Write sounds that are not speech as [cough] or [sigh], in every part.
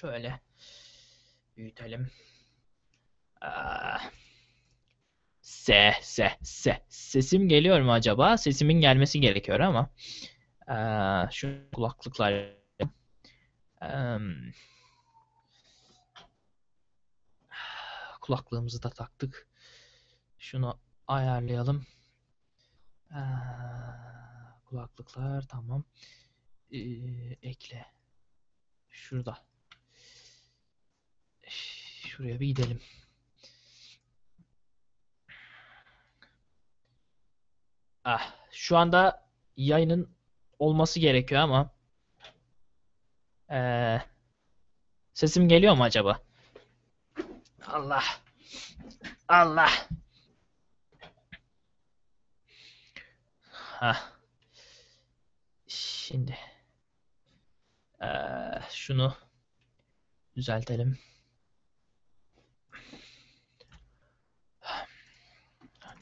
Şöyle büyütelim. Aa, ah. se se Sesim geliyor mu acaba? Sesimin gelmesi gerekiyor ama. Ah, şu kulaklıklar. kulaklığımızı da taktık. Şunu ayarlayalım. Ah, kulaklıklar tamam. Ee, ekle. Şurada. Şuraya bir gidelim. Ah, şu anda yayının olması gerekiyor ama ee, sesim geliyor mu acaba? Allah. Allah. Ha. Şimdi ee, şunu düzeltelim.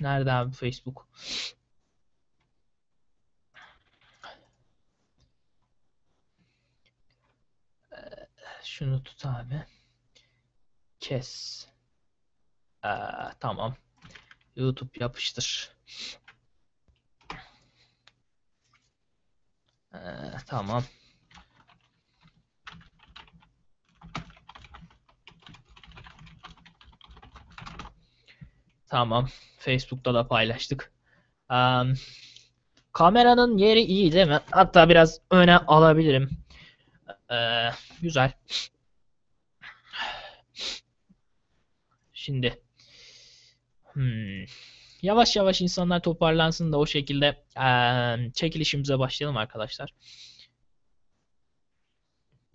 Nerede abi Facebook? Ee, şunu tut abi. Kes. Ee, tamam. YouTube yapıştır. Ee, tamam. Tamam. Facebook'ta da paylaştık. Um, kameranın yeri iyi değil mi? Hatta biraz öne alabilirim. Ee, güzel. Şimdi. Hmm. Yavaş yavaş insanlar toparlansın da o şekilde ee, çekilişimize başlayalım arkadaşlar.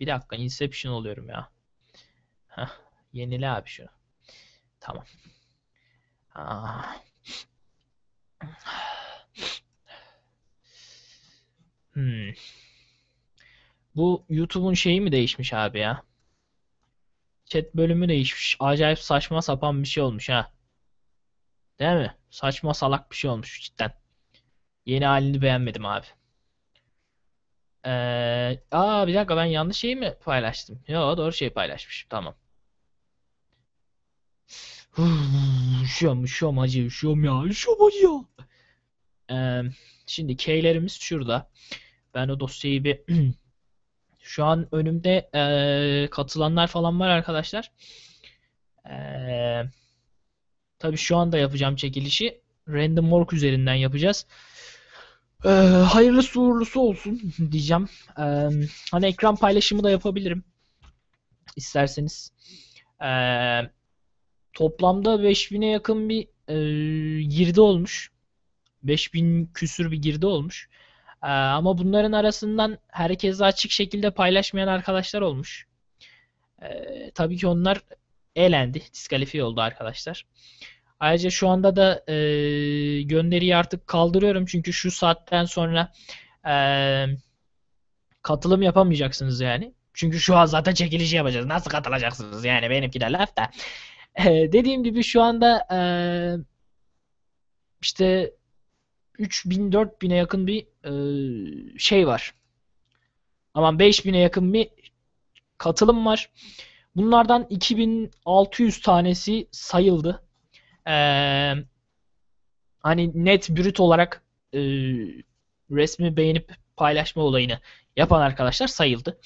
Bir dakika Inception oluyorum ya. Heh, yenile abi şunu. Tamam. Ah. Hmm. Bu YouTube'un şeyi mi değişmiş abi ya? Chat bölümü değişmiş. Acayip saçma sapan bir şey olmuş ha. Değil mi? Saçma salak bir şey olmuş cidden. Yeni halini beğenmedim abi. Ee, aa bir dakika ben yanlış şeyi mi paylaştım? Yo doğru şeyi paylaşmışım. Tamam üşüyorum üşüyorum hacı üşüyorum ya üşüyorum hacı ya. Ee, şimdi keylerimiz şurada. Ben o dosyayı bir [clears throat] şu an önümde e, katılanlar falan var arkadaşlar. Ee, tabii şu anda yapacağım çekilişi random work üzerinden yapacağız. Ee, hayırlısı uğurlusu olsun [laughs] diyeceğim. Ee, hani ekran paylaşımı da yapabilirim. İsterseniz. Ee, Toplamda 5000'e yakın bir e, girdi olmuş. 5000 küsür bir girdi olmuş. E, ama bunların arasından herkese açık şekilde paylaşmayan arkadaşlar olmuş. E, tabii ki onlar elendi. Diskalifiye oldu arkadaşlar. Ayrıca şu anda da e, gönderiyi artık kaldırıyorum. Çünkü şu saatten sonra e, katılım yapamayacaksınız yani. Çünkü şu an zaten çekilişi yapacağız. Nasıl katılacaksınız yani benimki de laf da dediğim gibi şu anda e, işte 3000-4000'e yakın bir e, şey var. Aman 5000'e yakın bir katılım var. Bunlardan 2600 tanesi sayıldı. Ee, hani net brüt olarak e, resmi beğenip paylaşma olayını yapan arkadaşlar sayıldı.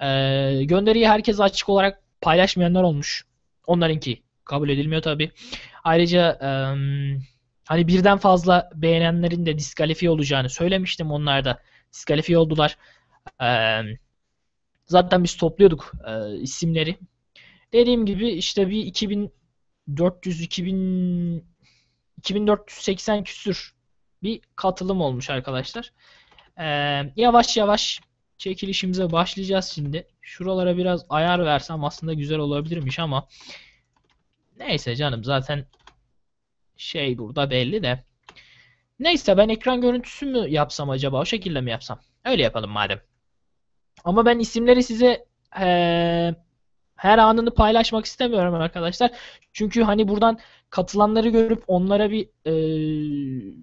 Ee, gönderiyi herkes açık olarak paylaşmayanlar olmuş. Onlarınki kabul edilmiyor tabi. Ayrıca um, hani birden fazla beğenenlerin de diskalifiye olacağını söylemiştim onlar da. Diskalifiye oldular. Um, zaten biz topluyorduk e, isimleri. Dediğim gibi işte bir 2400 2000 2480 küsür bir katılım olmuş arkadaşlar. E, yavaş yavaş çekilişimize başlayacağız şimdi. Şuralara biraz ayar versem aslında güzel olabilirmiş ama Neyse canım zaten şey burada belli de. Neyse ben ekran görüntüsü mü yapsam acaba? O şekilde mi yapsam? Öyle yapalım madem. Ama ben isimleri size ee, her anını paylaşmak istemiyorum arkadaşlar. Çünkü hani buradan katılanları görüp onlara bir ee,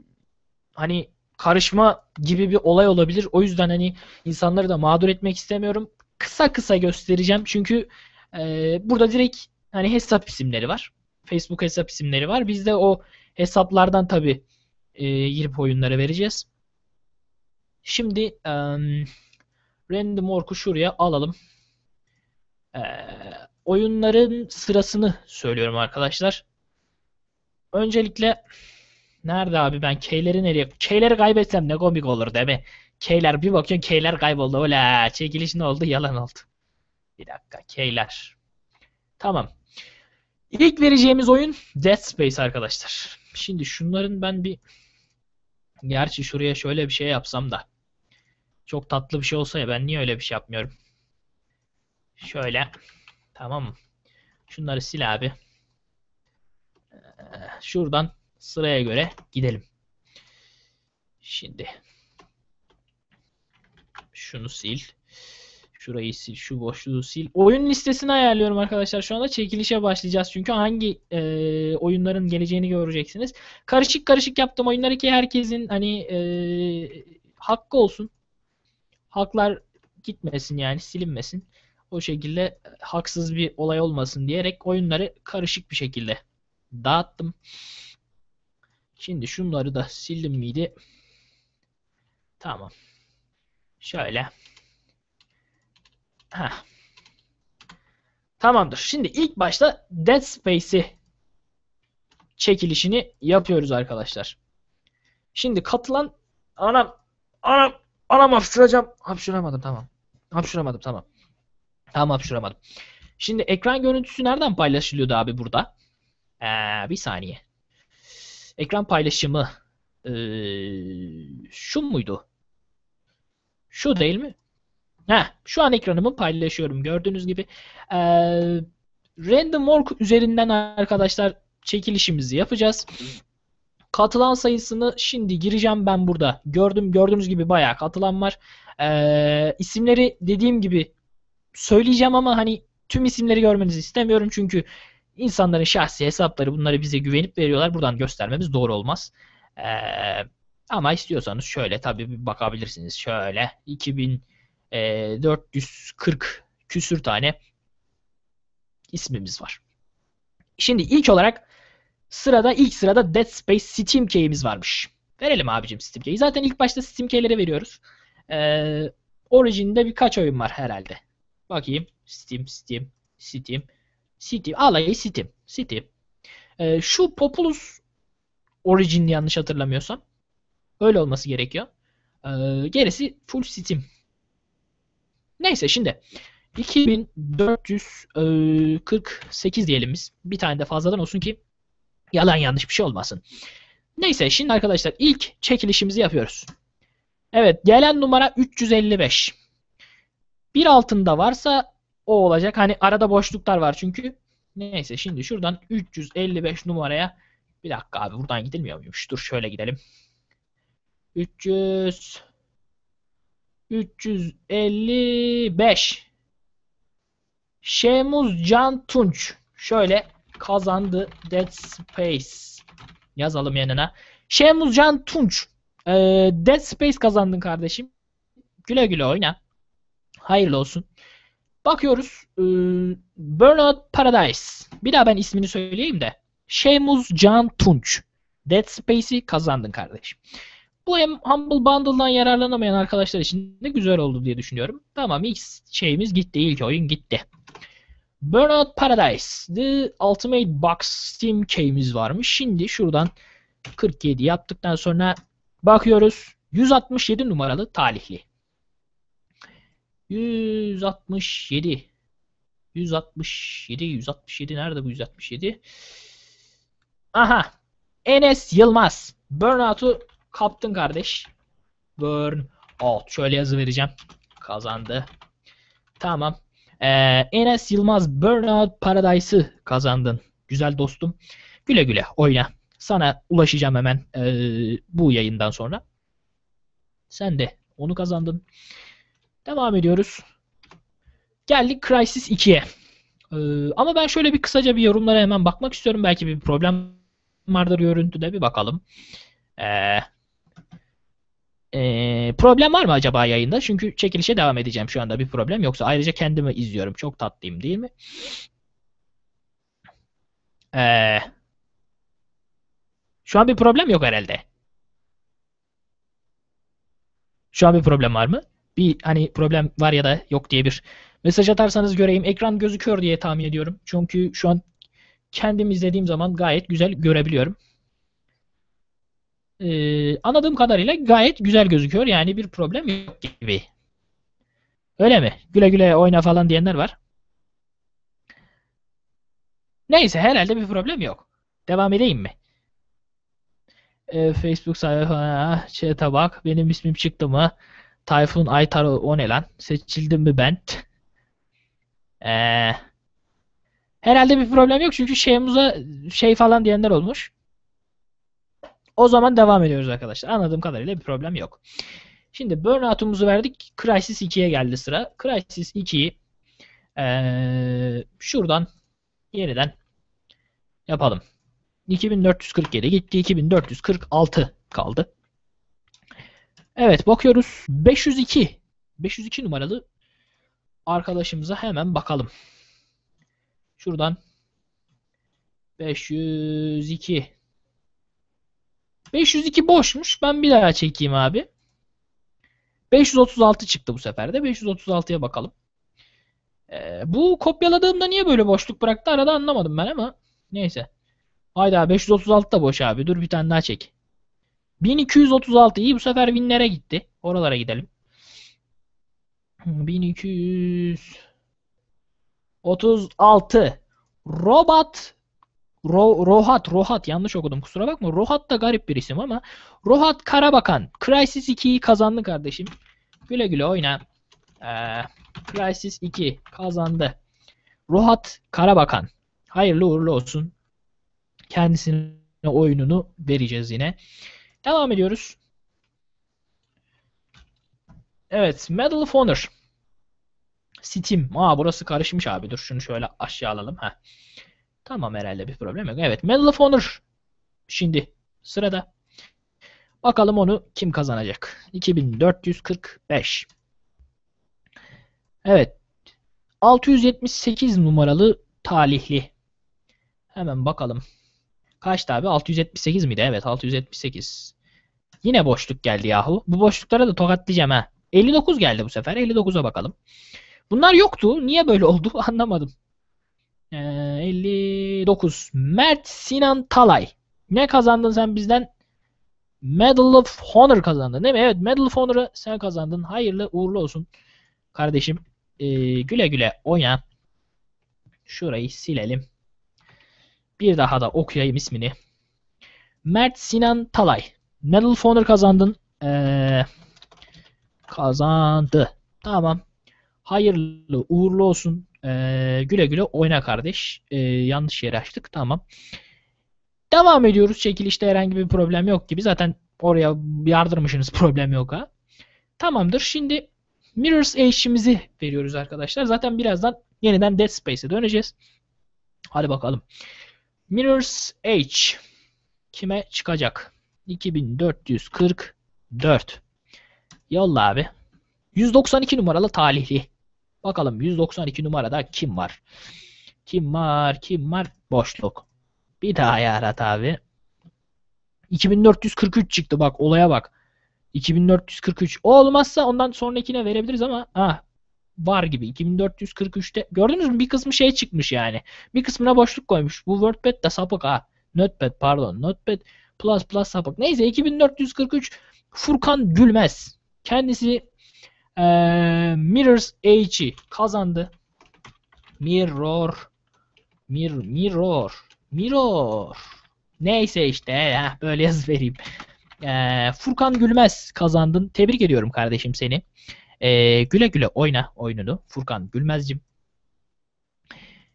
hani karışma gibi bir olay olabilir. O yüzden hani insanları da mağdur etmek istemiyorum. Kısa kısa göstereceğim. Çünkü e, burada direkt hani hesap isimleri var. Facebook hesap isimleri var. Biz de o hesaplardan tabi e, girip oyunlara vereceğiz. Şimdi e, Random Ork'u şuraya alalım. E, oyunların sırasını söylüyorum arkadaşlar. Öncelikle nerede abi ben K'leri nereye? K'leri kaybetsem ne komik olur değil mi? K'ler bir bakıyorsun K'ler kayboldu. Ola çekiliş ne oldu? Yalan oldu. Bir dakika K'ler. Tamam. İlk vereceğimiz oyun Dead Space arkadaşlar. Şimdi şunların ben bir gerçi şuraya şöyle bir şey yapsam da çok tatlı bir şey olsa ya ben niye öyle bir şey yapmıyorum? Şöyle. Tamam. Şunları sil abi. Ee, şuradan sıraya göre gidelim. Şimdi şunu sil. Şurayı sil, şu boşluğu sil. Oyun listesini ayarlıyorum arkadaşlar. Şu anda çekilişe başlayacağız. Çünkü hangi e, oyunların geleceğini göreceksiniz. Karışık karışık yaptım oyunları ki herkesin hani e, hakkı olsun. Haklar gitmesin yani silinmesin. O şekilde haksız bir olay olmasın diyerek oyunları karışık bir şekilde dağıttım. Şimdi şunları da sildim miydi? Tamam. Şöyle. Heh. Tamamdır. Şimdi ilk başta Dead Space'i çekilişini yapıyoruz arkadaşlar. Şimdi katılan anam anam anam hapşıracağım. Hapşıramadım tamam. Hapşıramadım tamam. Tamam hapşıramadım. Şimdi ekran görüntüsü nereden paylaşılıyordu abi burada? Ee, bir saniye. Ekran paylaşımı ee, şu muydu? Şu değil mi? Heh, şu an ekranımı paylaşıyorum gördüğünüz gibi. Ee, random walk üzerinden arkadaşlar çekilişimizi yapacağız. Katılan sayısını şimdi gireceğim ben burada. Gördüm gördüğünüz gibi bayağı katılan var. Ee, isimleri dediğim gibi söyleyeceğim ama hani tüm isimleri görmenizi istemiyorum çünkü insanların şahsi hesapları bunları bize güvenip veriyorlar. Buradan göstermemiz doğru olmaz. Ee, ama istiyorsanız şöyle tabii bir bakabilirsiniz. Şöyle 2000 e, ee, 440 küsür tane ismimiz var. Şimdi ilk olarak sırada ilk sırada Dead Space Steam key'imiz varmış. Verelim abicim Steam key'i. Zaten ilk başta Steam key'leri veriyoruz. Ee, Origin'de birkaç oyun var herhalde. Bakayım. Steam, Steam, Steam, Steam. Alayı Steam, Steam. Ee, şu Populus Origin'di yanlış hatırlamıyorsam. Öyle olması gerekiyor. Ee, gerisi full Steam Neyse şimdi 2448 e, diyelim biz. Bir tane de fazladan olsun ki yalan yanlış bir şey olmasın. Neyse şimdi arkadaşlar ilk çekilişimizi yapıyoruz. Evet gelen numara 355. Bir altında varsa o olacak. Hani arada boşluklar var çünkü. Neyse şimdi şuradan 355 numaraya bir dakika abi buradan gidilmiyor muymuş? Dur şöyle gidelim. 300 355 Şemuz Can Tunç şöyle kazandı Dead Space yazalım yanına. Şemuz Can Tunç ee, Dead Space kazandın kardeşim. Güle güle oyna. Hayırlı olsun. Bakıyoruz. Ee, Burnout Paradise. Bir daha ben ismini söyleyeyim de. Şemuz Can Tunç. Dead Space'i kazandın kardeşim. Bu hem Humble Bundle'dan yararlanamayan arkadaşlar için de güzel oldu diye düşünüyorum. Tamam ilk şeyimiz gitti. ilk oyun gitti. Burnout Paradise. The Ultimate Box Steam Key'imiz varmış. Şimdi şuradan 47 yaptıktan sonra bakıyoruz. 167 numaralı talihli. 167 167 167 nerede bu 167? Aha. Enes Yılmaz. Burnout'u Kaptın kardeş. Burn out. Şöyle yazı vereceğim. Kazandı. Tamam. Ee, Enes Yılmaz Burnout Paradise'ı kazandın. Güzel dostum. Güle güle oyna. Sana ulaşacağım hemen e, bu yayından sonra. Sen de onu kazandın. Devam ediyoruz. Geldik Crysis 2'ye. Ee, ama ben şöyle bir kısaca bir yorumlara hemen bakmak istiyorum. Belki bir problem vardır görüntüde bir bakalım. Ee, ee, problem var mı acaba yayında? Çünkü çekilişe devam edeceğim şu anda bir problem yoksa. Ayrıca kendimi izliyorum. Çok tatlıyım değil mi? Ee, şu an bir problem yok herhalde. Şu an bir problem var mı? Bir hani problem var ya da yok diye bir mesaj atarsanız göreyim. Ekran gözüküyor diye tahmin ediyorum. Çünkü şu an kendim izlediğim zaman gayet güzel görebiliyorum e, anladığım kadarıyla gayet güzel gözüküyor. Yani bir problem yok gibi. Öyle mi? Güle güle oyna falan diyenler var. Neyse herhalde bir problem yok. Devam edeyim mi? Ee, Facebook sayfana çete bak. Benim ismim çıktı mı? Tayfun Aytar o ne lan? Seçildim mi ben? Ee, herhalde bir problem yok çünkü şeyimize şey falan diyenler olmuş. O zaman devam ediyoruz arkadaşlar. Anladığım kadarıyla bir problem yok. Şimdi burnout'umuzu verdik. Crysis 2'ye geldi sıra. Crysis 2'yi ee, şuradan yeniden yapalım. 2447 gitti. 2446 kaldı. Evet bakıyoruz. 502. 502 numaralı arkadaşımıza hemen bakalım. Şuradan 502 502 boşmuş. Ben bir daha çekeyim abi. 536 çıktı bu sefer de. 536'ya bakalım. Ee, bu kopyaladığımda niye böyle boşluk bıraktı arada anlamadım ben ama neyse. Hayda 536 da boş abi. Dur bir tane daha çek. 1236 iyi bu sefer winlere gitti. Oralara gidelim. 1236 Robot Ro Rohat, Rohat yanlış okudum kusura bakma. Rohat da garip bir isim ama Rohat Karabakan. Crysis 2'yi kazandı kardeşim. Güle güle oyna. Ee, Crysis 2 kazandı. Rohat Karabakan. Hayırlı uğurlu olsun. Kendisine oyununu vereceğiz yine. Devam ediyoruz. Evet. Medal of Honor. Steam. Aa burası karışmış abi. Dur şunu şöyle aşağı alalım. Heh. Tamam herhalde bir problem yok. Evet Medal of Honor şimdi sırada. Bakalım onu kim kazanacak? 2445. Evet. 678 numaralı talihli. Hemen bakalım. Kaçtı abi? 678 miydi? Evet 678. Yine boşluk geldi yahu. Bu boşluklara da tokatlayacağım ha. 59 geldi bu sefer. 59'a bakalım. Bunlar yoktu. Niye böyle oldu [laughs] anlamadım. 59. Ee, Mert Sinan Talay. Ne kazandın sen bizden? Medal of Honor kazandın değil mi? Evet Medal of Honor'ı sen kazandın. Hayırlı uğurlu olsun kardeşim. Ee, güle güle oyna. Şurayı silelim. Bir daha da okuyayım ismini. Mert Sinan Talay. Medal of Honor kazandın. Ee, kazandı. Tamam. Hayırlı uğurlu olsun ee, güle güle oyna kardeş. Ee, yanlış yere açtık. Tamam. Devam ediyoruz. Çekilişte herhangi bir problem yok gibi. Zaten oraya yardırmışsınız. [laughs] Problem yok ha. Tamamdır. Şimdi Mirror's Edge'imizi veriyoruz arkadaşlar. Zaten birazdan yeniden Dead Space'e döneceğiz. Hadi bakalım. Mirror's Edge kime çıkacak? 2444 Yolla abi. 192 numaralı talihli. Bakalım 192 numarada kim var? Kim var? Kim var? Boşluk. Bir daha yarat abi. 2443 çıktı bak olaya bak. 2443. O olmazsa ondan sonrakine verebiliriz ama ah var gibi. 2443'te gördünüz mü bir kısmı şey çıkmış yani. Bir kısmına boşluk koymuş. Bu WordPad da sapık ha. Notepad pardon. Notepad plus plus sapık. Neyse 2443 Furkan Gülmez. Kendisi e, Mirror's Edge'i kazandı. Mirror Mir Mirror Mirror Neyse işte heh, böyle yaz vereyim. E, Furkan Gülmez kazandın. Tebrik ediyorum kardeşim seni. E, güle güle oyna oyununu Furkan Gülmez'cim.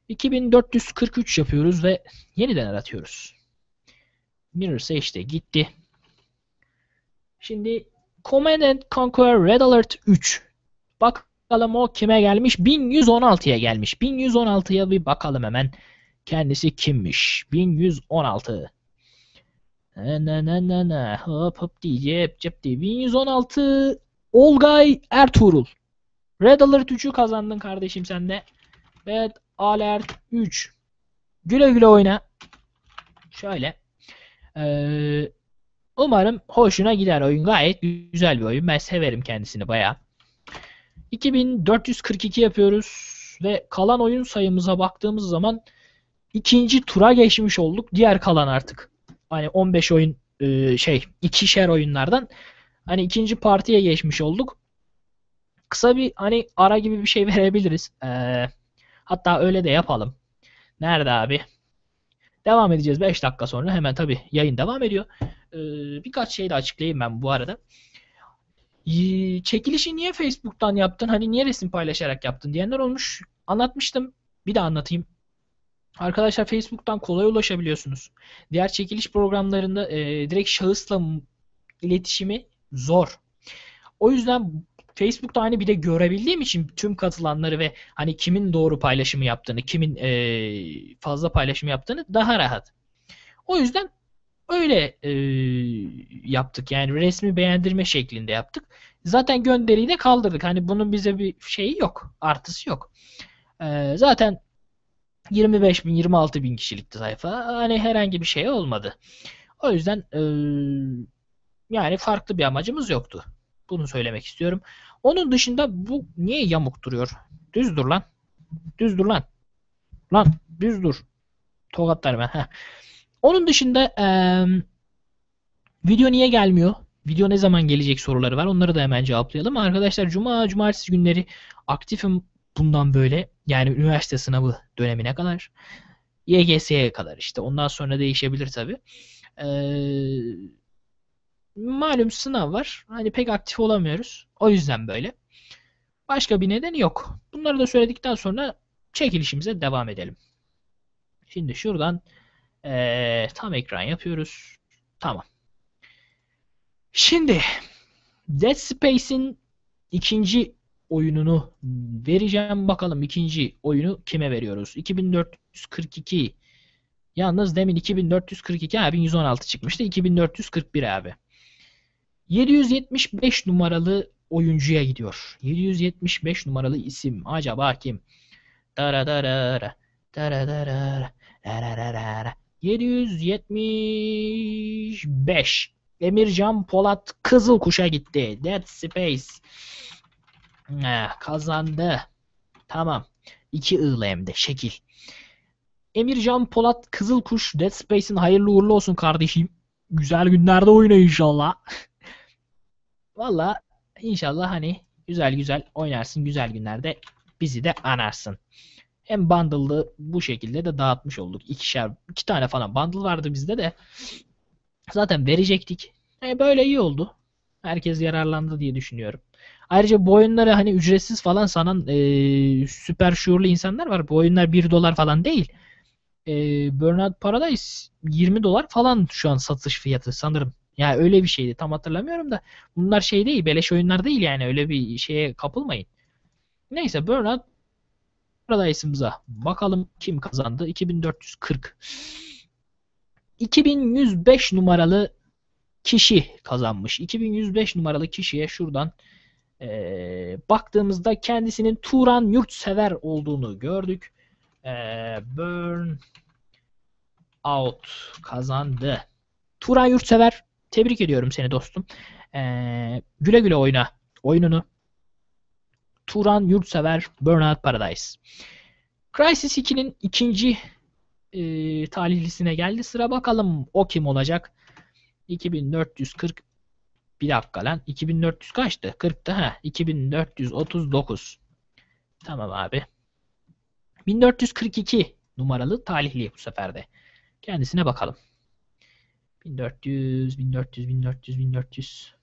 2443 yapıyoruz ve yeniden aratıyoruz. Mirror's işte gitti. Şimdi Command and Conquer Red Alert 3. Bakalım o kime gelmiş? 1116'ya gelmiş. 1116'ya bir bakalım hemen. Kendisi kimmiş? 1116. Ne ne ne ne ne. Hop hop diye cep cep diye. 1116 Olgay Ertuğrul. Red Alert 3'ü kazandın kardeşim sen de. Red Alert 3. Güle güle oyna. Şöyle. Ee, Umarım hoşuna gider oyun. Gayet güzel bir oyun. Ben severim kendisini baya. 2442 yapıyoruz ve kalan oyun sayımıza baktığımız zaman ikinci tura geçmiş olduk. Diğer kalan artık hani 15 oyun e, şey ikişer oyunlardan hani ikinci partiye geçmiş olduk. Kısa bir hani ara gibi bir şey [laughs] verebiliriz. Ee, hatta öyle de yapalım. Nerede abi? Devam edeceğiz 5 dakika sonra. Hemen tabi yayın devam ediyor e, birkaç şey de açıklayayım ben bu arada. E, çekilişi niye Facebook'tan yaptın? Hani niye resim paylaşarak yaptın diyenler olmuş. Anlatmıştım. Bir de anlatayım. Arkadaşlar Facebook'tan kolay ulaşabiliyorsunuz. Diğer çekiliş programlarında e, direkt şahısla iletişimi zor. O yüzden Facebook'ta hani bir de görebildiğim için tüm katılanları ve hani kimin doğru paylaşımı yaptığını, kimin e, fazla paylaşım yaptığını daha rahat. O yüzden öyle e, yaptık. Yani resmi beğendirme şeklinde yaptık. Zaten gönderiyi de kaldırdık. Hani bunun bize bir şeyi yok. Artısı yok. E, zaten 25 bin 26 bin kişilikti sayfa. Hani herhangi bir şey olmadı. O yüzden e, yani farklı bir amacımız yoktu. Bunu söylemek istiyorum. Onun dışında bu niye yamuk duruyor? Düz dur lan. Düz dur lan. Lan düz dur. Tokatlarım ben. Heh. Onun dışında e, video niye gelmiyor? Video ne zaman gelecek soruları var. Onları da hemen cevaplayalım. Arkadaşlar cuma, cumartesi günleri aktifim bundan böyle. Yani üniversite sınavı dönemine kadar. YGS'ye kadar işte. Ondan sonra değişebilir tabii. Ee, malum sınav var. Hani pek aktif olamıyoruz. O yüzden böyle. Başka bir nedeni yok. Bunları da söyledikten sonra çekilişimize devam edelim. Şimdi şuradan ee, tam ekran yapıyoruz. Tamam. Şimdi Dead Space'in ikinci oyununu vereceğim. Bakalım ikinci oyunu kime veriyoruz? 2442 Yalnız demin 2442 abi 116 çıkmıştı. 2441 abi. 775 numaralı oyuncuya gidiyor. 775 numaralı isim. Acaba kim? Dara dara dara dara dara dara dara 775. Emircan Polat Kızıl Kuşa gitti. Dead Space eh, kazandı. Tamam. 2 ığla hem şekil. Emircan Polat Kızıl Kuş Dead Space'in hayırlı uğurlu olsun kardeşim. Güzel günlerde oyna inşallah. [laughs] Valla inşallah hani güzel güzel oynarsın güzel günlerde bizi de anarsın. Hem bundle'ı bu şekilde de dağıtmış olduk. İkişer, iki tane falan bundle vardı bizde de. Zaten verecektik. E böyle iyi oldu. Herkes yararlandı diye düşünüyorum. Ayrıca bu oyunları hani ücretsiz falan sanan e, süper şuurlu insanlar var. Bu oyunlar 1 dolar falan değil. E, Burnout Paradise 20 dolar falan şu an satış fiyatı sanırım. Yani öyle bir şeydi tam hatırlamıyorum da. Bunlar şey değil beleş oyunlar değil yani öyle bir şeye kapılmayın. Neyse Burnout Paradise'ımıza bakalım kim kazandı? 2440. 2105 numaralı kişi kazanmış. 2105 numaralı kişiye şuradan e, baktığımızda kendisinin Turan yurtsever olduğunu gördük. E, burn out kazandı. Turan yurtsever tebrik ediyorum seni dostum. E, güle güle oyna oyununu. Turan Yurtsever, Burnout Paradise. Crysis 2'nin ikinci e, talihlisine geldi sıra. Bakalım o kim olacak? 2440 bir dakika lan. 2400 kaçtı? 40'tı ha. 2439. Tamam abi. 1442 numaralı talihli bu sefer de. Kendisine bakalım. 1400, 1400, 1400, 1400.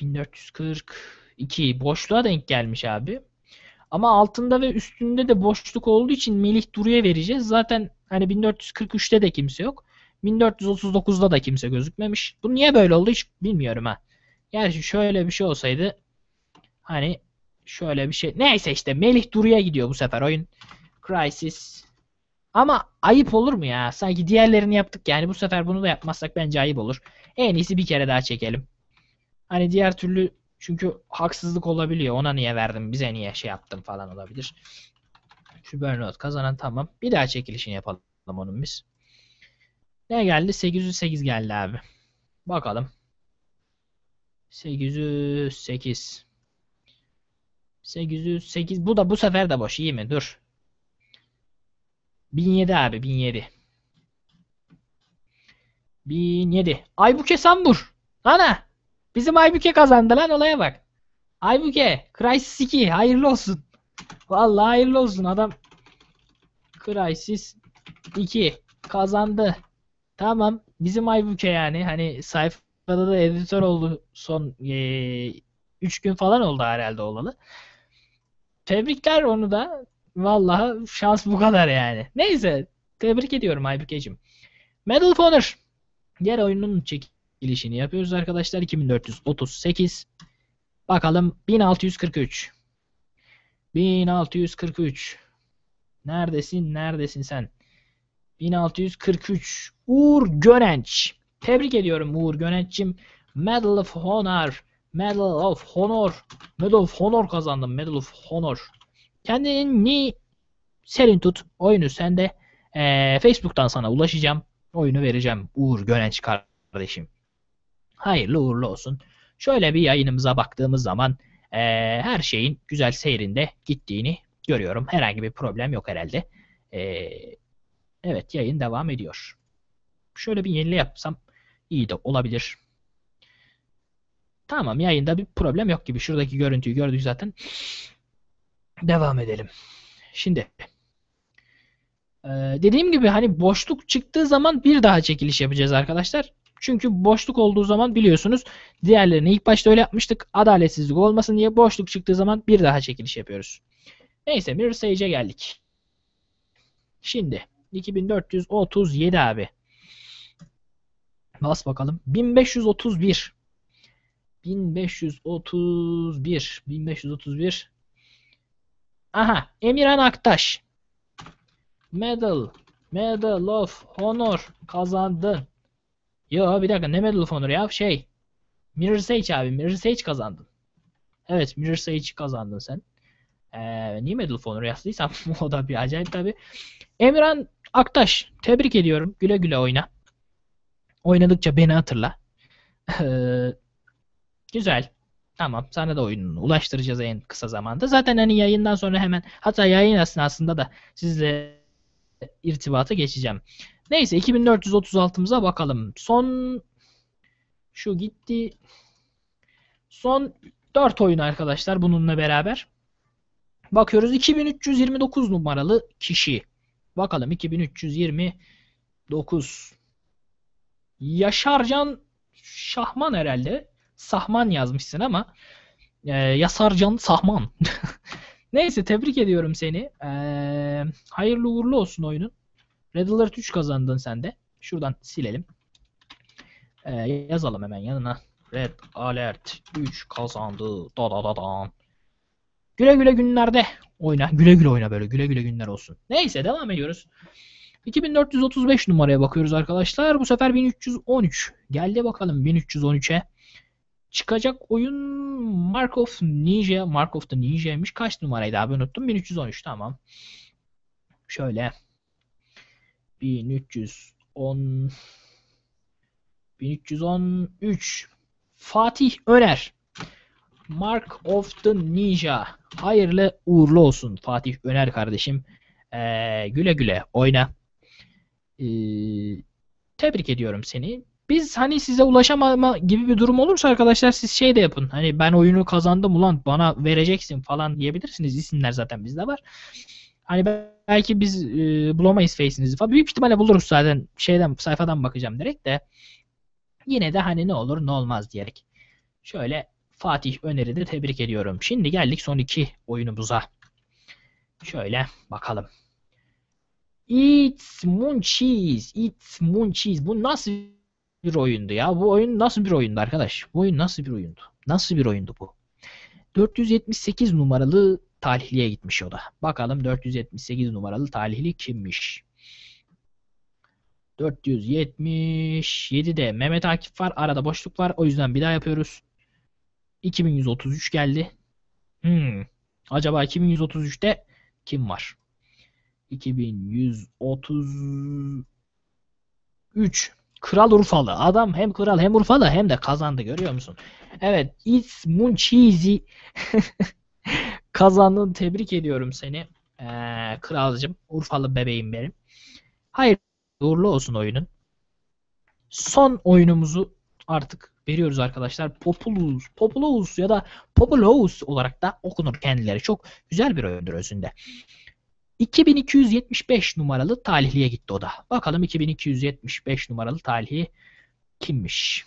1440 2 boşluğa denk gelmiş abi. Ama altında ve üstünde de boşluk olduğu için Melih Duru'ya vereceğiz. Zaten hani 1443'te de kimse yok. 1439'da da kimse gözükmemiş. Bu niye böyle oldu hiç bilmiyorum ha. Gerçi şöyle bir şey olsaydı hani şöyle bir şey. Neyse işte Melih Duru'ya gidiyor bu sefer oyun. Crisis. Ama ayıp olur mu ya? Sanki diğerlerini yaptık yani bu sefer bunu da yapmazsak bence ayıp olur. En iyisi bir kere daha çekelim. Hani diğer türlü çünkü haksızlık olabiliyor. Ona niye verdim, bize niye şey yaptım falan olabilir. Şu burnout kazanan tamam. Bir daha çekilişini yapalım onun biz. Ne geldi? 808 geldi abi. Bakalım. 808. 808. Bu da bu sefer de boş. İyi mi? Dur. 1007 abi. 1007. 1007. Ay bu kesan vur. Ana. Bizim Aybüke kazandı lan olaya bak. Aybüke. Crysis 2. Hayırlı olsun. Vallahi hayırlı olsun adam. Crysis 2. Kazandı. Tamam. Bizim Aybüke yani. Hani sayfada da editör oldu son 3 e, gün falan oldu herhalde olalı. Tebrikler onu da. Vallahi şans bu kadar yani. Neyse. Tebrik ediyorum Aybükeciğim. Medal of Honor. Diğer oyunun çekim girişini yapıyoruz arkadaşlar. 2438. Bakalım 1643. 1643. Neredesin? Neredesin sen? 1643. Uğur Gönenç. Tebrik ediyorum Uğur Gönenç'im. Medal of Honor. Medal of Honor. Medal of Honor kazandım. Medal of Honor. Kendini serin tut. Oyunu sende. Ee, Facebook'tan sana ulaşacağım. Oyunu vereceğim Uğur Gönenç kardeşim. Hayırlı uğurlu olsun. Şöyle bir yayınımıza baktığımız zaman e, her şeyin güzel seyrinde gittiğini görüyorum. Herhangi bir problem yok herhalde. E, evet yayın devam ediyor. Şöyle bir yenile yapsam iyi de olabilir. Tamam yayında bir problem yok gibi. Şuradaki görüntüyü gördük zaten. Devam edelim. Şimdi e, dediğim gibi hani boşluk çıktığı zaman bir daha çekiliş yapacağız arkadaşlar. Çünkü boşluk olduğu zaman biliyorsunuz diğerlerini ilk başta öyle yapmıştık. Adaletsizlik olmasın diye boşluk çıktığı zaman bir daha çekiliş yapıyoruz. Neyse Mirror Sage'e geldik. Şimdi 2437 abi. Bas bakalım. 1531. 1531. 1531. Aha. Emirhan Aktaş. Medal. Medal of Honor kazandın. Yo bir dakika ne Medal of Honor ya şey. Mirror Sage abi Mirror Sage kazandın. Evet Mirror Sage kazandın sen. Ee, niye Medal of Honor yazdıysam [laughs] o da bir acayip tabi. Emirhan Aktaş tebrik ediyorum. Güle güle oyna. Oynadıkça beni hatırla. Ee, güzel. Tamam sana da oyununu ulaştıracağız en kısa zamanda. Zaten hani yayından sonra hemen hatta yayın esnasında da sizle irtibata geçeceğim. Neyse 2436'mıza bakalım. Son şu gitti. Son 4 oyun arkadaşlar bununla beraber. Bakıyoruz 2329 numaralı kişi. Bakalım 2329. Yaşarcan Şahman herhalde. Sahman yazmışsın ama e, Yasarcan Sahman. [laughs] Neyse tebrik ediyorum seni. E, hayırlı uğurlu olsun oyunun. Red Alert 3 kazandın sen de. Şuradan silelim. Ee, yazalım hemen yanına. Red Alert 3 kazandı. Da da da da. Güle güle günlerde oyna. Güle güle oyna böyle. Güle güle günler olsun. Neyse devam ediyoruz. 2435 numaraya bakıyoruz arkadaşlar. Bu sefer 1313. Geldi bakalım 1313'e. Çıkacak oyun Mark of Ninja. Mark of the Ninja'ymış. Kaç numaraydı abi unuttum. 1313 tamam. Şöyle. 1310 1313 Fatih Öner Mark of the Ninja hayırlı uğurlu olsun Fatih Öner kardeşim ee, güle güle oyna ee, tebrik ediyorum seni biz hani size ulaşamama gibi bir durum olursa arkadaşlar siz şey de yapın. Hani ben oyunu kazandım ulan bana vereceksin falan diyebilirsiniz. İsimler zaten bizde var. Hani ben belki biz e, bulamayız face'inizi falan. Büyük ihtimalle buluruz zaten şeyden sayfadan bakacağım direkt de. Yine de hani ne olur ne olmaz diyerek. Şöyle Fatih Öner'i de tebrik ediyorum. Şimdi geldik son iki oyunumuza. Şöyle bakalım. It's Munchies. It's Munchies. Bu nasıl bir oyundu ya? Bu oyun nasıl bir oyundu arkadaş? Bu oyun nasıl bir oyundu? Nasıl bir oyundu bu? 478 numaralı talihliye gitmiş o da. Bakalım 478 numaralı talihli kimmiş? 477 de Mehmet Akif var. Arada boşluk var. O yüzden bir daha yapıyoruz. 2133 geldi. Hmm. Acaba 2133'te kim var? 2133 Kral Urfalı. Adam hem kral hem Urfalı hem de kazandı görüyor musun? Evet. It's Munchizi [laughs] Kazandın tebrik ediyorum seni. Ee, kralcım. Urfalı bebeğim benim. Hayır uğurlu olsun oyunun. Son oyunumuzu artık veriyoruz arkadaşlar. Populous, Populous ya da Populous olarak da okunur kendileri. Çok güzel bir oyundur özünde. 2275 numaralı talihliye gitti o da. Bakalım 2275 numaralı talihli kimmiş?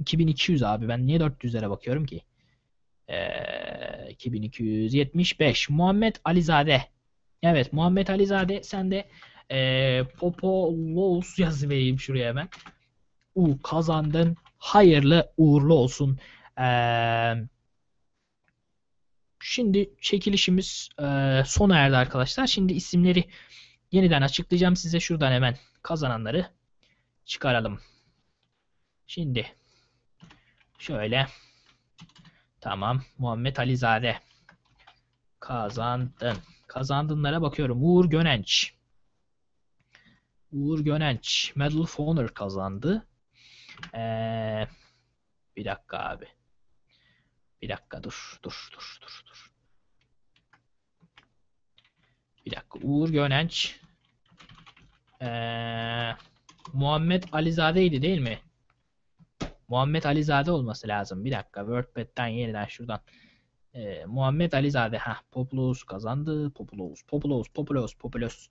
2200 abi ben niye 400'lere bakıyorum ki? 2275 Muhammed Alizade. Evet Muhammed Alizade sen de e, Popolous yazı vereyim şuraya hemen. U kazandın. Hayırlı uğurlu olsun. Ee, şimdi çekilişimiz e, sona erdi arkadaşlar. Şimdi isimleri yeniden açıklayacağım size. Şuradan hemen kazananları çıkaralım. Şimdi şöyle Tamam. Muhammed Alizade. Kazandın. Kazandınlara bakıyorum. Uğur Gönenç. Uğur Gönenç. Medal of Honor kazandı. Ee, bir dakika abi. Bir dakika dur. Dur dur dur dur. Bir dakika. Uğur Gönenç. Ee, Muhammed Alizade'ydi değil mi? Muhammed Alizade olması lazım. Bir dakika WordPad'den yeniden şuradan. Ee, Muhammed Alizade. ha Populous kazandı. Populous, Populous, Populous, Populous.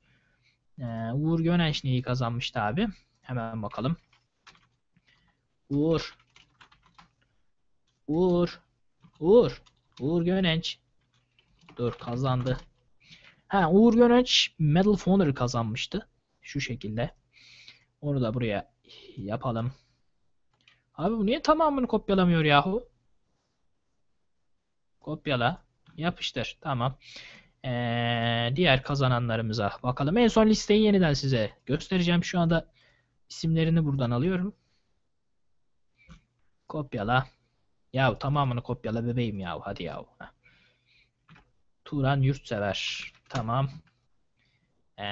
Ee, Uğur Gönenşne'yi kazanmıştı abi. Hemen bakalım. Uğur. Uğur. Uğur. Uğur Gönenç. Dur kazandı. Ha Uğur Gönenç Medal of Honor kazanmıştı. Şu şekilde. Onu da buraya yapalım. Abi bu niye tamamını kopyalamıyor yahu? Kopyala. Yapıştır. Tamam. Ee, diğer kazananlarımıza bakalım. En son listeyi yeniden size göstereceğim. Şu anda isimlerini buradan alıyorum. Kopyala. Yahu tamamını kopyala bebeğim yahu. Hadi yahu. Turan Yurtsever. Tamam. Ee,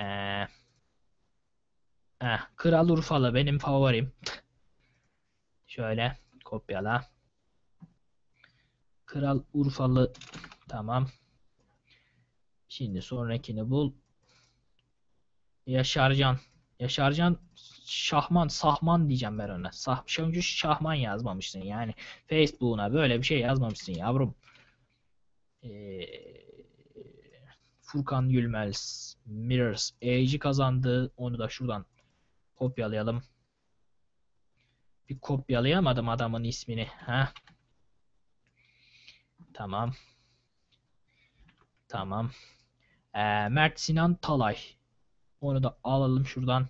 heh, Kral Urfalı benim favorim. [laughs] Şöyle kopyala. Kral Urfalı tamam. Şimdi sonrakini bul. Yaşarcan. Yaşarcan Şahman, Sahman diyeceğim ben ona. Sah önce Şahman yazmamışsın yani. Facebook'una böyle bir şey yazmamışsın yavrum. Ee, Furkan Gülmez Mirrors Age'i kazandı. Onu da şuradan kopyalayalım. Bir kopyalayamadım adamın ismini. Ha? Tamam. Tamam. Ee, Mert Sinan Talay. Onu da alalım şuradan.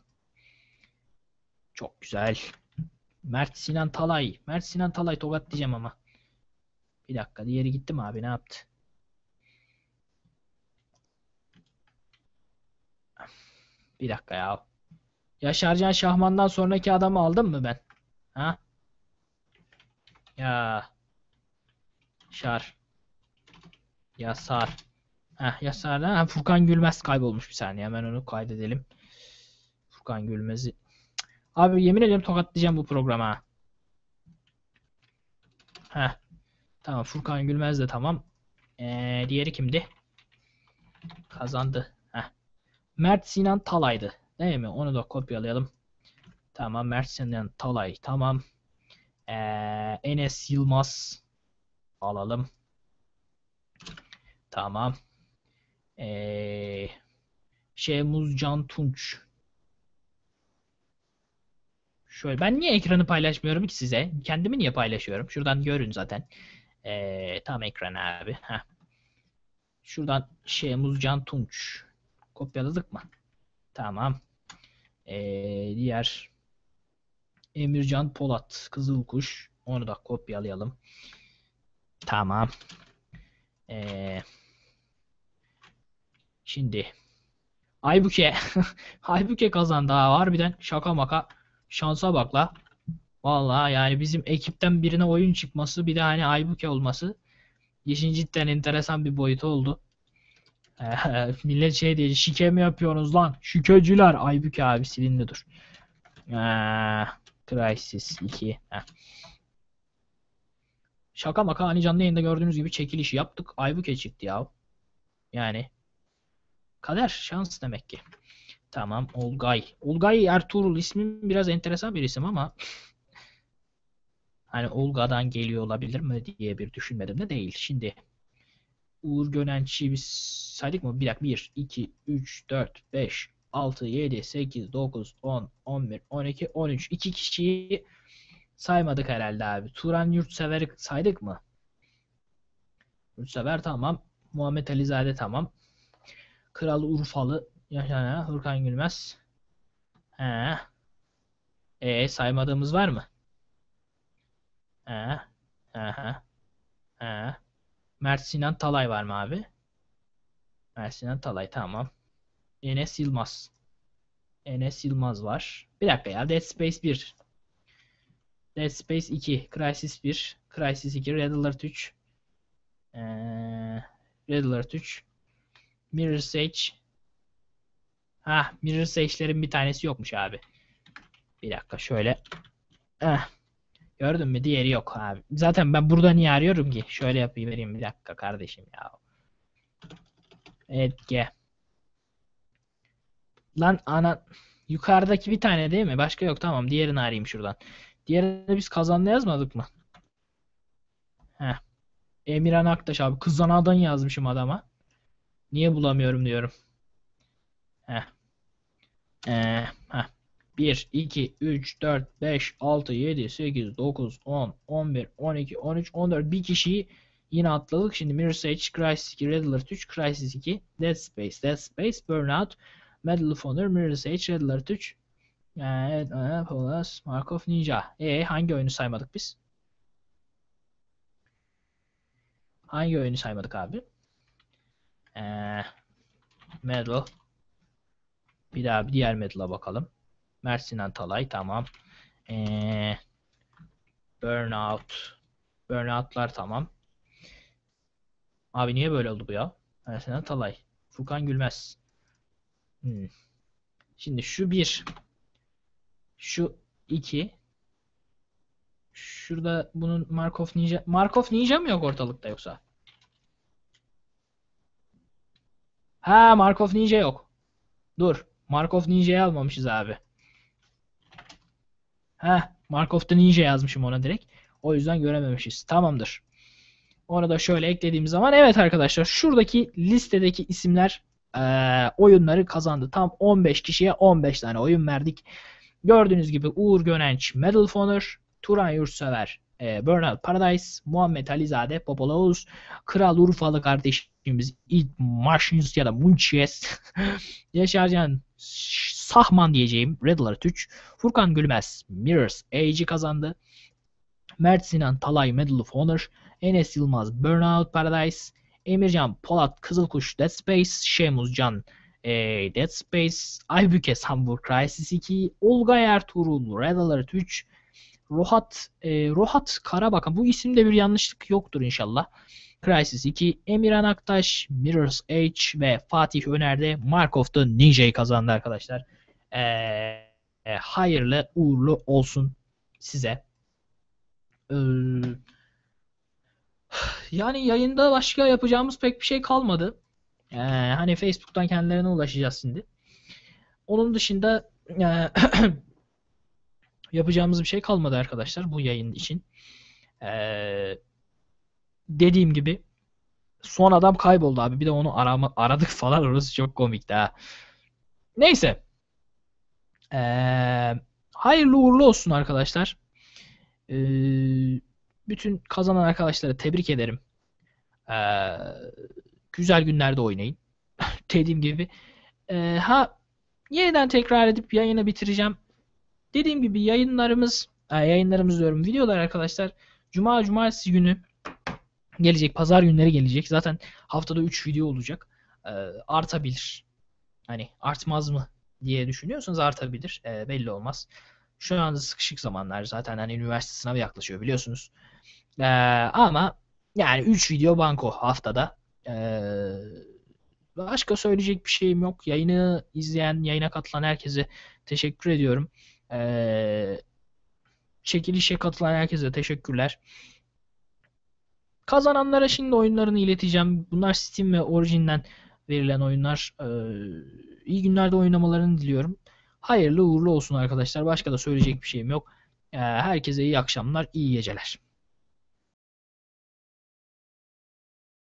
Çok güzel. Mert Sinan Talay. Mert Sinan Talay tokat diyeceğim ama. Bir dakika diğeri gitti mi abi ne yaptı? Bir dakika ya. Yaşarcan Şahman'dan sonraki adamı aldım mı ben? Ha? Ya. Şar. Yasar. Heh, Yasar'da ha, Furkan Gülmez kaybolmuş bir saniye. Hemen onu kaydedelim. Furkan Gülmez'i. Abi yemin ediyorum tokatlayacağım bu programa. Heh. Tamam Furkan Gülmez de tamam. Ee, diğeri kimdi? Kazandı. Heh. Mert Sinan Talay'dı. Değil mi? Onu da kopyalayalım. Tamam. Mersin'den Talay. Tamam. Ee, Enes Yılmaz alalım. Tamam. Ee, şey Muzcan Tunç. Şöyle ben niye ekranı paylaşmıyorum ki size? Kendimi niye paylaşıyorum? Şuradan görün zaten. Ee, tam ekran abi. Heh. Şuradan şey Muzcan Tunç. Kopyaladık mı? Tamam. Ee, diğer Emircan Polat Kızılkuş. Onu da kopyalayalım. Tamam. Ee, şimdi Aybuke [laughs] Aybuke kazandı ha. Harbiden şaka maka. Şansa bakla Vallahi yani bizim ekipten birine oyun çıkması bir de hani Aybuke olması işin cidden enteresan bir boyutu oldu. Ee, [laughs] millet şey diye şike mi yapıyorsunuz lan? Şikeciler Aybüke abi silindi dur. Ee, Crysis 2. Heh. Şaka maka hani canlı yayında gördüğünüz gibi çekilişi yaptık. Aybuke çıktı ya. Yani kader şans demek ki. Tamam Olgay. Olgay Ertuğrul ismim biraz enteresan bir isim ama hani Olga'dan geliyor olabilir mi diye bir düşünmedim de değil. Şimdi Uğur Gönenç'i biz saydık mı? Bir dakika. 1, 2, 3, 4, 5, 6, 7, 8, 9, 10, 11, 12, 13. 2 kişiyi saymadık herhalde abi. Turan Yurtsever'i saydık mı? Yurtsever tamam. Muhammed Alizade tamam. Kral Urfalı ya Hürkan Gülmez. He. E saymadığımız var mı? He. He. He. Mert Sinan Talay var mı abi? Mert Sinan Talay tamam. Enes Yılmaz. Enes Yılmaz var. Bir dakika ya. Dead Space 1. Dead Space 2. Crysis 1. Crysis 2. Red Alert 3. Ee, Red Alert 3. Mirror Edge. Ha, Mirror Edge'lerin bir tanesi yokmuş abi. Bir dakika şöyle. Heh. Gördün mü? Diğeri yok abi. Zaten ben burada niye arıyorum ki? Şöyle yapayım vereyim bir dakika kardeşim ya. Etke. Lan ana yukarıdaki bir tane değil mi? Başka yok tamam. Diğerini arayayım şuradan. Diğerini biz kazanla yazmadık mı? Heh. Emirhan Aktaş abi. Kızana'dan yazmışım adama. Niye bulamıyorum diyorum. Heh. Ee, heh. 1, 2, 3, 4, 5, 6, 7, 8, 9, 10, 11, 12, 13, 14. Bir kişiyi yine atladık. Şimdi Mirror's Edge, Crysis 2, Red Alert 3, Crysis 2, Dead Space, Dead Space, Burnout, Medal of Honor, Mirror's Edge, Red Alert 3, evet, Mark of Ninja. E hangi oyunu saymadık biz? Hangi oyunu saymadık abi? Ee, medal. Bir daha bir diğer medal'a bakalım. Mersin Atalay tamam. Ee, burnout. Burnout'lar tamam. Abi niye böyle oldu bu ya? Mersin Atalay. Furkan Gülmez. Hmm. Şimdi şu bir, şu iki, şurada bunun Markov Ninja Markov Ninja mı yok ortalıkta yoksa? Ha Markov Ninja yok. Dur. Markov Ninja'yı almamışız abi. Ha Markov'da Ninja yazmışım ona direkt. O yüzden görememişiz. Tamamdır. Ona da şöyle eklediğim zaman evet arkadaşlar şuradaki listedeki isimler e, oyunları kazandı. Tam 15 kişiye 15 tane oyun verdik. Gördüğünüz gibi Uğur Gönenç Medal of Honor, Turan Yurtsever e, Burnout Paradise, Muhammed Alizade Popol Oğuz, Kral Urfalı kardeşimiz İd Marşins ya da Munchies, [laughs] Yaşar Can Sahman diyeceğim Red Alert 3, Furkan Gülmez Mirrors Age'i kazandı. Mert Sinan Talay Medal of Honor, Enes Yılmaz Burnout Paradise, Emircan Polat Kızılkuş Dead Space, Şemuz Can e, Dead Space, Aybüke Sambur Crisis 2, Olga Ertuğrul Red Alert 3, Rohat e, Rohat Karabakan bu isimde bir yanlışlık yoktur inşallah. Crisis 2, Emirhan Aktaş, Mirror's Edge ve Fatih Öner'de Mark of the Ninja'yı kazandı arkadaşlar. E, e, hayırlı uğurlu olsun size. Ee, yani yayında başka yapacağımız pek bir şey kalmadı. Ee, hani Facebook'tan kendilerine ulaşacağız şimdi. Onun dışında e, [clears throat] yapacağımız bir şey kalmadı arkadaşlar bu yayın için. Ee, dediğim gibi son adam kayboldu abi. Bir de onu arama, aradık falan orası çok komikti ha. Neyse. Ee, hayırlı uğurlu olsun arkadaşlar. Ee, bütün kazanan arkadaşlara tebrik ederim. Ee, güzel günlerde oynayın. [laughs] Dediğim gibi. Ee, ha yeniden tekrar edip yayını bitireceğim. Dediğim gibi yayınlarımız e, yayınlarımız diyorum. Videolar arkadaşlar cuma cumartesi günü gelecek. Pazar günleri gelecek. Zaten haftada 3 video olacak. Ee, artabilir. Hani artmaz mı diye düşünüyorsanız artabilir. Ee, belli olmaz. Şu anda sıkışık zamanlar zaten hani üniversite sınavı yaklaşıyor biliyorsunuz. Ee, ama yani 3 video banko haftada. Ee, başka söyleyecek bir şeyim yok. Yayını izleyen, yayına katılan herkese teşekkür ediyorum. Ee, çekilişe katılan herkese teşekkürler. Kazananlara şimdi oyunlarını ileteceğim. Bunlar Steam ve Origin'den verilen oyunlar. Ee, iyi günlerde oynamalarını diliyorum. Hayırlı uğurlu olsun arkadaşlar. Başka da söyleyecek bir şeyim yok. Ee, herkese iyi akşamlar, iyi geceler.